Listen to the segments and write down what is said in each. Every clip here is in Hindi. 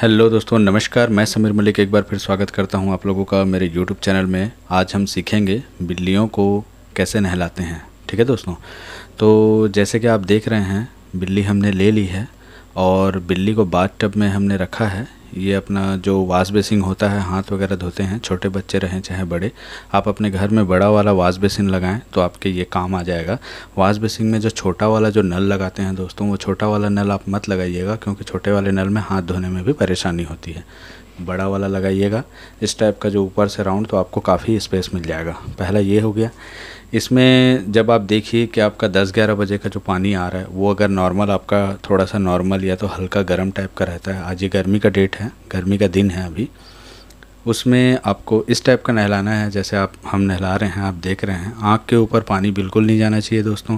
हेलो दोस्तों नमस्कार मैं समीर मलिक एक बार फिर स्वागत करता हूं आप लोगों का मेरे यूट्यूब चैनल में आज हम सीखेंगे बिल्लियों को कैसे नहलाते हैं ठीक है दोस्तों तो जैसे कि आप देख रहे हैं बिल्ली हमने ले ली है और बिल्ली को बाथ टब में हमने रखा है ये अपना जो वाश बेसिन होता है हाथ वगैरह धोते हैं छोटे बच्चे रहें चाहे बड़े आप अपने घर में बड़ा वाला वाश बेसिन लगाएं तो आपके ये काम आ जाएगा वाश बेसिन में जो छोटा वाला जो नल लगाते हैं दोस्तों वो छोटा वाला नल आप मत लगाइएगा क्योंकि छोटे वाले नल में हाथ धोने में भी परेशानी होती है बड़ा वाला लगाइएगा इस टाइप का जो ऊपर से राउंड तो आपको काफ़ी स्पेस मिल जाएगा पहला ये हो गया इसमें जब आप देखिए कि आपका 10-11 बजे का जो पानी आ रहा है वो अगर नॉर्मल आपका थोड़ा सा नॉर्मल या तो हल्का गर्म टाइप का रहता है आज ये गर्मी का डेट है गर्मी का दिन है अभी उसमें आपको इस टाइप का नहलाना है जैसे आप हम नहला रहे हैं आप देख रहे हैं आँख के ऊपर पानी बिल्कुल नहीं जाना चाहिए दोस्तों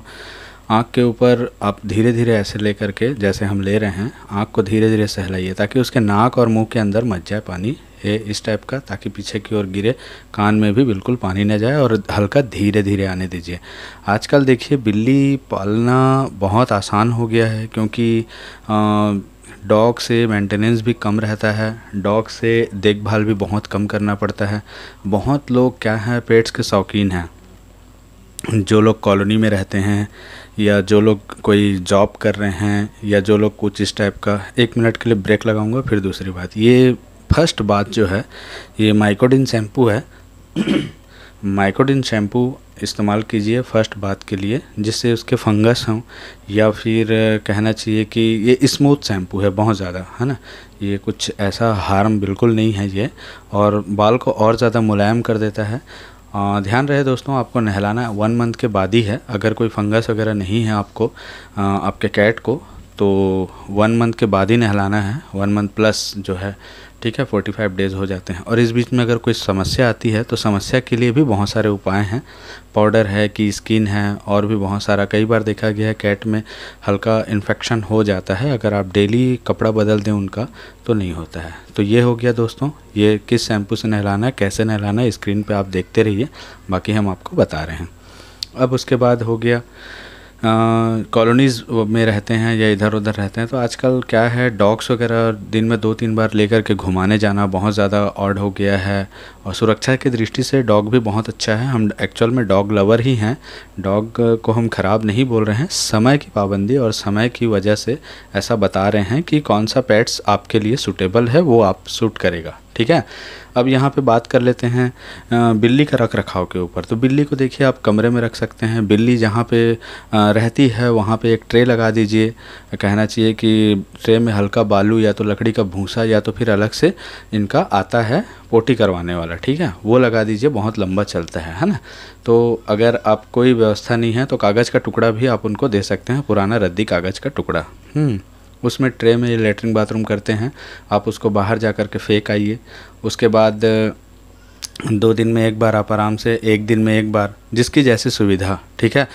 आँख के ऊपर आप धीरे धीरे ऐसे ले करके जैसे हम ले रहे हैं आँख को धीरे धीरे सहलाइए ताकि उसके नाक और मुंह के अंदर मच जाए पानी ये इस टाइप का ताकि पीछे की ओर गिरे कान में भी बिल्कुल पानी न जाए और हल्का धीरे धीरे आने दीजिए आजकल देखिए बिल्ली पालना बहुत आसान हो गया है क्योंकि आ, डॉग से मेंटेनेंस भी कम रहता है डॉग से देखभाल भी बहुत कम करना पड़ता है बहुत लोग क्या है पेट्स के शौकीन हैं जो लोग कॉलोनी में रहते हैं या जो लोग कोई जॉब कर रहे हैं या जो लोग कुछ इस टाइप का एक मिनट के लिए ब्रेक लगाऊंगा फिर दूसरी बात ये फर्स्ट बात जो है ये माइकोडिन शैम्पू है माइकोडिन शैम्पू इस्तेमाल कीजिए फर्स्ट बात के लिए जिससे उसके फंगस हों या फिर कहना चाहिए कि ये स्मूथ शैम्पू है बहुत ज़्यादा है ना ये कुछ ऐसा हार्म बिल्कुल नहीं है ये और बाल को और ज़्यादा मुलायम कर देता है ध्यान रहे दोस्तों आपको नहलाना वन मंथ के बाद ही है अगर कोई फंगस वगैरह नहीं है आपको आपके कैट को तो वन मंथ के बाद ही नहलाना है वन मंथ प्लस जो है ठीक है 45 डेज़ हो जाते हैं और इस बीच में अगर कोई समस्या आती है तो समस्या के लिए भी बहुत सारे उपाय हैं पाउडर है कि स्किन है और भी बहुत सारा कई बार देखा गया है कैट में हल्का इन्फेक्शन हो जाता है अगर आप डेली कपड़ा बदल दें उनका तो नहीं होता है तो ये हो गया दोस्तों ये किस शैम्पू से नहलाना है कैसे नहलाना है स्क्रीन पर आप देखते रहिए बाकी हम आपको बता रहे हैं अब उसके बाद हो गया कॉलोनीज़ में रहते हैं या इधर उधर रहते हैं तो आजकल क्या है डॉग्स वगैरह दिन में दो तीन बार लेकर के घुमाने जाना बहुत ज़्यादा ऑड हो गया है और सुरक्षा की दृष्टि से डॉग भी बहुत अच्छा है हम एक्चुअल में डॉग लवर ही हैं डॉग को हम ख़राब नहीं बोल रहे हैं समय की पाबंदी और समय की वजह से ऐसा बता रहे हैं कि कौन सा पेट्स आपके लिए सूटेबल है वो आप सूट करेगा ठीक है अब यहाँ पे बात कर लेते हैं बिल्ली का रख रखाव के ऊपर तो बिल्ली को देखिए आप कमरे में रख सकते हैं बिल्ली जहाँ पे रहती है वहाँ पे एक ट्रे लगा दीजिए कहना चाहिए कि ट्रे में हल्का बालू या तो लकड़ी का भूसा या तो फिर अलग से इनका आता है पोटी करवाने वाला ठीक है वो लगा दीजिए बहुत लंबा चलता है है ना तो अगर आप कोई व्यवस्था नहीं है तो कागज़ का टुकड़ा भी आप उनको दे सकते हैं पुराना रद्दी कागज़ का टुकड़ा हम्म। उसमें ट्रे में ये लेटरिन बाथरूम करते हैं आप उसको बाहर जा कर के फेंक आइए उसके बाद दो दिन में एक बार आप आराम से एक दिन में एक बार जिसकी जैसी सुविधा ठीक है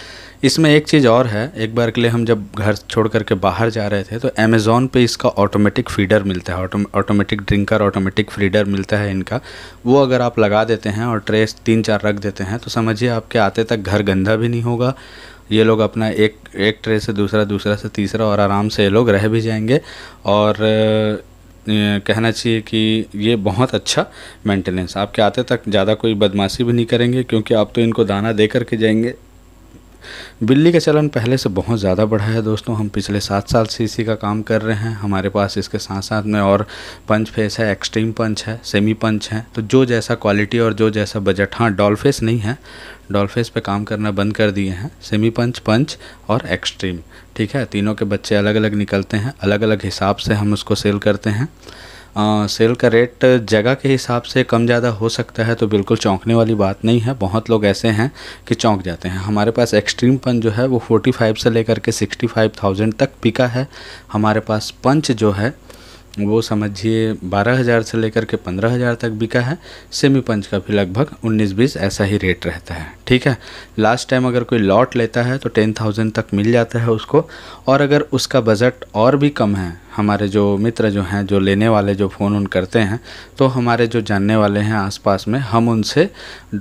इसमें एक चीज़ और है एक बार के लिए हम जब घर छोड़ करके बाहर जा रहे थे तो अमेज़ोन पे इसका ऑटोमेटिक फीडर मिलता है ऑटोमेटिक ड्रिंकर ऑटोमेटिक फीडर मिलता है इनका वो अगर आप लगा देते हैं और ट्रेस तीन चार रख देते हैं तो समझिए आपके आते तक घर गंदा भी नहीं होगा ये लोग अपना एक एक ट्रे से दूसरा दूसरा से तीसरा और आराम से ये लोग रह भी जाएंगे और कहना चाहिए कि ये बहुत अच्छा मेंटेनेंस आपके आते तक ज़्यादा कोई बदमाशी भी नहीं करेंगे क्योंकि आप तो इनको दाना दे करके जाएंगे बिल्ली का चलन पहले से बहुत ज़्यादा बढ़ा है दोस्तों हम पिछले सात साल से इसी का काम कर रहे हैं हमारे पास इसके साथ साथ में और पंच फेस है एक्सट्रीम पंच है सेमी पंच है तो जो जैसा क्वालिटी और जो जैसा बजट हाँ डॉल फेस नहीं है डॉल फेस पे काम करना बंद कर दिए हैं सेमी पंच पंच और एक्सट्रीम ठीक है तीनों के बच्चे अलग अलग निकलते हैं अलग अलग हिसाब से हम उसको सेल करते हैं सेल का रेट जगह के हिसाब से कम ज़्यादा हो सकता है तो बिल्कुल चौंकने वाली बात नहीं है बहुत लोग ऐसे हैं कि चौंक जाते हैं हमारे पास एक्सट्रीम पंच जो है वो 45 से लेकर के 65,000 तक पिका है हमारे पास पंच जो है वो समझिए बारह हज़ार से लेकर के पंद्रह हज़ार तक बिका है सेमी पंच का भी लगभग उन्नीस बीस ऐसा ही रेट रहता है ठीक है लास्ट टाइम अगर कोई लॉट लेता है तो टेन थाउजेंड तक मिल जाता है उसको और अगर उसका बजट और भी कम है हमारे जो मित्र जो हैं जो लेने वाले जो फ़ोन उन करते हैं तो हमारे जो जानने वाले हैं आसपास में हम उनसे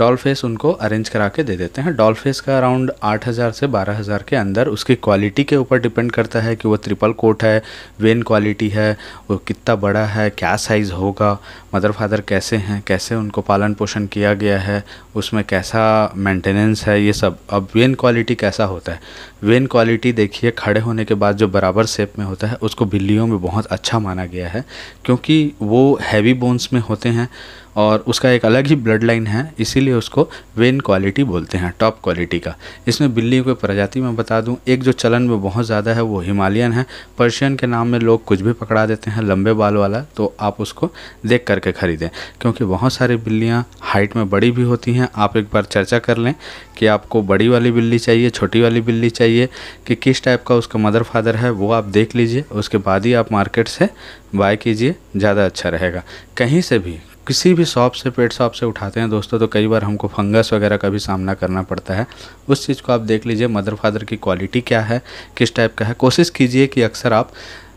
डॉल फेस उनको अरेंज करा के दे देते हैं डॉल फेस का अराउंड आठ हज़ार से बारह हज़ार के अंदर उसकी क्वालिटी के ऊपर डिपेंड करता है कि वो ट्रिपल कोट है वेन क्वालिटी है वो कितना बड़ा है क्या साइज़ होगा मदर फादर कैसे हैं कैसे उनको पालन पोषण किया गया है उसमें कैसा मेंटेनेंस है ये सब अब वेन क्वालिटी कैसा होता है वेन क्वालिटी देखिए खड़े होने के बाद जो बराबर शेप में होता है उसको बिल्ली में बहुत अच्छा माना गया है क्योंकि वो हैवी बोन्स में होते हैं और उसका एक अलग ही ब्लड लाइन है इसीलिए उसको वेन क्वालिटी बोलते हैं टॉप क्वालिटी का इसमें बिल्ली की प्रजाति में बता दूं एक जो चलन में बहुत ज़्यादा है वो हिमालयन है पर्शियन के नाम में लोग कुछ भी पकड़ा देते हैं लंबे बाल वाला तो आप उसको देख करके ख़रीदें क्योंकि बहुत सारी बिल्लियाँ हाइट में बड़ी भी होती हैं आप एक बार चर्चा कर लें कि आपको बड़ी वाली बिल्ली चाहिए छोटी वाली बिल्ली चाहिए कि किस टाइप का उसका मदर फादर है वो आप देख लीजिए उसके बाद ही आप मार्केट से बाय कीजिए ज़्यादा अच्छा रहेगा कहीं से भी किसी भी शॉप से पेट शॉप से उठाते हैं दोस्तों तो कई बार हमको फंगस वगैरह का भी सामना करना पड़ता है उस चीज़ को आप देख लीजिए मदर फादर की क्वालिटी क्या है किस टाइप का है कोशिश कीजिए कि अक्सर आप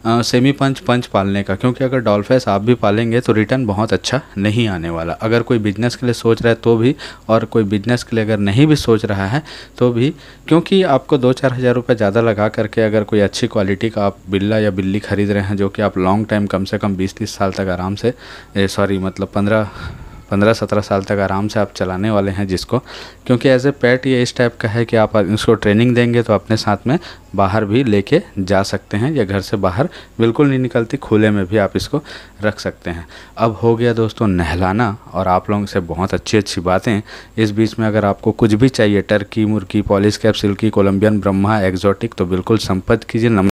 सेमी पंच पंच पालने का क्योंकि अगर डॉल्फेस आप भी पालेंगे तो रिटर्न बहुत अच्छा नहीं आने वाला अगर कोई बिजनेस के लिए सोच रहा है तो भी और कोई बिजनेस के लिए अगर नहीं भी सोच रहा है तो भी क्योंकि आपको दो चार हज़ार रुपये ज़्यादा लगा करके अगर कोई अच्छी क्वालिटी का आप बिल्ला या बिल्ली खरीद रहे हैं जो कि आप लॉन्ग टाइम कम से कम बीस तीस साल तक आराम से सॉरी मतलब पंद्रह पंद्रह सत्रह साल तक आराम से आप चलाने वाले हैं जिसको क्योंकि एज ए पेट ये इस टाइप का है कि आप इसको ट्रेनिंग देंगे तो अपने साथ में बाहर भी लेके जा सकते हैं या घर से बाहर बिल्कुल नहीं निकलती खुले में भी आप इसको रख सकते हैं अब हो गया दोस्तों नहलाना और आप लोगों से बहुत अच्छी अच्छी बातें इस बीच में अगर आपको कुछ भी चाहिए टर्की मुर्की पॉलिस कैप्सिल्की कोलम्बियन ब्रह्मा एक्जोटिक तो बिल्कुल संपर्क कीजिए